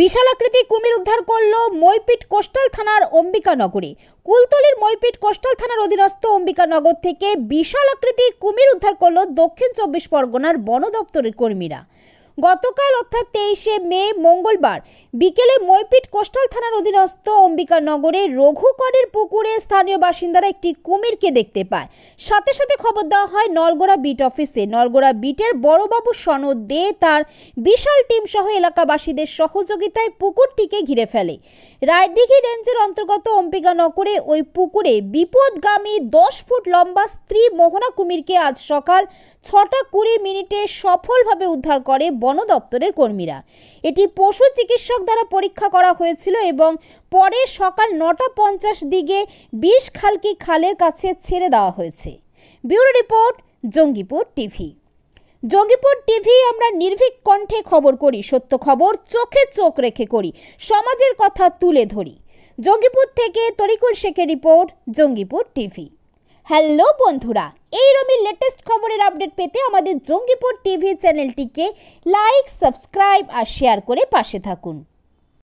বিশাল আকৃতি কুমির উদ্ধার করল মইপিট কোস্টাল থানার অম্বিকানগরে কুলতলির মইপিট কোস্টাল থানার অধীনস্থ অম্বিকানগর থেকে বিশাল আকৃতি কুমির উদ্ধার করল দক্ষিণ চব্বিশ পরগনার বন দপ্তরের কর্মীরা গতকাল অর্থাৎ তেইশে মে মঙ্গলবার বিকেলে মৈপিট কোস্টাল থানার অধীনস্থ অম্বিকানগরে রঘুকরের পুকুরে স্থানীয় বাসিন্দারা একটি কুমিরকে দেখতে পায় সাথে সাথে খবর দেওয়া হয় নলগোড়া বিট অফিসে নলগোড়া বিটের বড়বাবু সনদ দে তার বিশাল টিম সহ এলাকাবাসীদের সহযোগিতায় পুকুরটিকে ঘিরে ফেলে রায়দিঘি রেঞ্জের অন্তর্গত অম্বিকানগরে ওই পুকুরে বিপদগামী দশ ফুট লম্বা স্ত্রী মোহনা কুমিরকে আজ সকাল ছটা কুড়ি মিনিটে সফলভাবে উদ্ধার করে বন দপ্তরের কর্মীরা এটি পশু চিকিৎসক দ্বারা পরীক্ষা করা হয়েছিল এবং পরে সকাল নটা পঞ্চাশ দিকে বিশ খালকি খালের কাছে ছেড়ে দেওয়া হয়েছে bureau report Jangipur TV Jangipur TV আমরা নির্ভীক কণ্ঠে খবর করি সত্য খবর চোখে চোখ রেখে করি সমাজের কথা তুলে ধরি জঙ্গিপুর থেকে তরিকুল শেখের রিপোর্ট জঙ্গিপুর টিভি হ্যালো বন্ধুরা এই রকমের লেটেস্ট খবরের আপডেট পেতে আমাদের জঙ্গিপুর টিভি চ্যানেলটিকে লাইক সাবস্ক্রাইব আর শেয়ার করে পাশে থাকুন